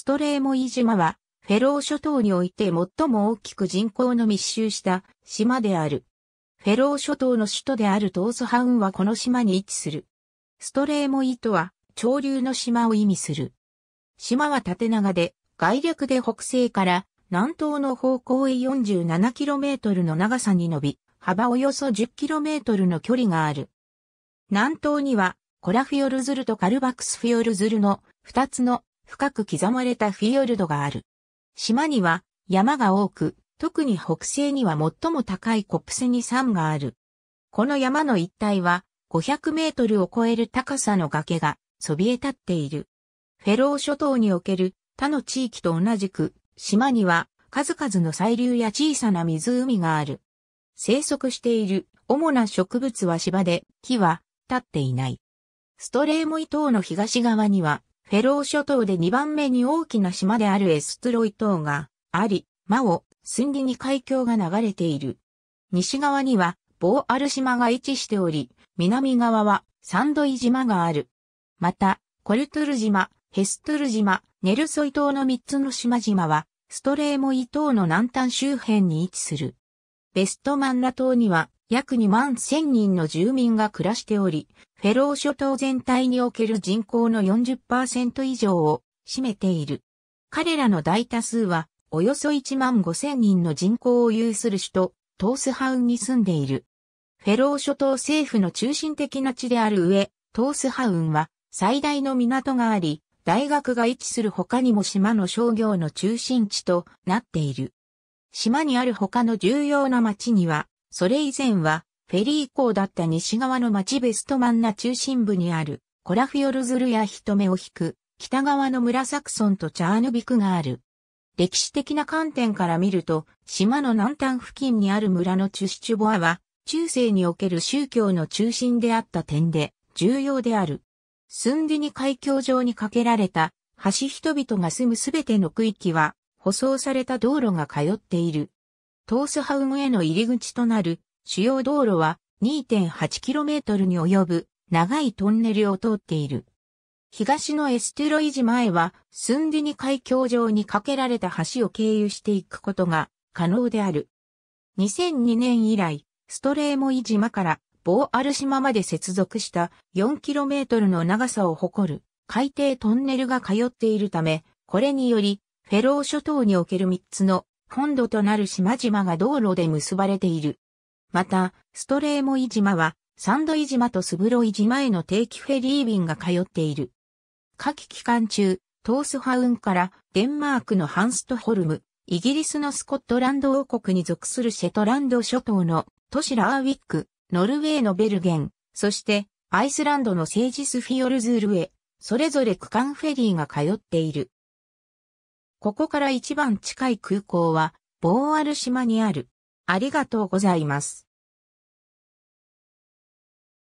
ストレーモイ島は、フェロー諸島において最も大きく人口の密集した島である。フェロー諸島の首都であるトースハウンはこの島に位置する。ストレーモイとは、潮流の島を意味する。島は縦長で、外略で北西から南東の方向へ 47km の長さに伸び、幅およそ 10km の距離がある。南東には、コラフィオルズルとカルバクスフィオルズルの二つの深く刻まれたフィヨルドがある。島には山が多く、特に北西には最も高いコプセニ山がある。この山の一帯は500メートルを超える高さの崖がそびえ立っている。フェロー諸島における他の地域と同じく島には数々の細流や小さな湖がある。生息している主な植物は芝で木は立っていない。ストレーモイ島の東側にはフェロー諸島で2番目に大きな島であるエストロイ島があり、マオ、スンディに海峡が流れている。西側には、ボーアル島が位置しており、南側はサンドイ島がある。また、コルトゥル島、ヘストゥル島、ネルソイ島の3つの島々は、ストレーモイ島の南端周辺に位置する。ベストマンラ島には約2万1000人の住民が暮らしており、フェロー諸島全体における人口の40%以上を占めている。彼らの大多数は、およそ1万5000人の人口を有する首都、トースハウンに住んでいる。フェロー諸島政府の中心的な地である上、トースハウンは最大の港があり、大学が位置する他にも島の商業の中心地となっている。島にある他の重要な町には、それ以前は、フェリー港だった西側の町ベストマンナ中心部にある、コラフヨルズルや人目を引く、北側の村サクソンとチャーヌビクがある。歴史的な観点から見ると、島の南端付近にある村のチュシチュボアは、中世における宗教の中心であった点で、重要である。スンディニ海峡上に架けられた、橋人々が住むすべての区域は、舗装された道路が通っている。トースハウムへの入り口となる主要道路は 2.8km に及ぶ長いトンネルを通っている。東のエステロイ島前はスンディニ海峡上に架けられた橋を経由していくことが可能である。2002年以来、ストレーモイ島からボーアル島まで接続した 4km の長さを誇る海底トンネルが通っているため、これにより、フェロー諸島における3つの本土となる島々が道路で結ばれている。また、ストレーモイ島は、サンドイ島とスブロイ島への定期フェリー便が通っている。夏季期間中、トースハウンからデンマークのハンストホルム、イギリスのスコットランド王国に属するシェトランド諸島のトシラーウィック、ノルウェーのベルゲン、そしてアイスランドのセージスフィヨルズールへ、それぞれ区間フェリーが通っている。ここから一番近い空港は、ボーアル島にある。ありがとうございます。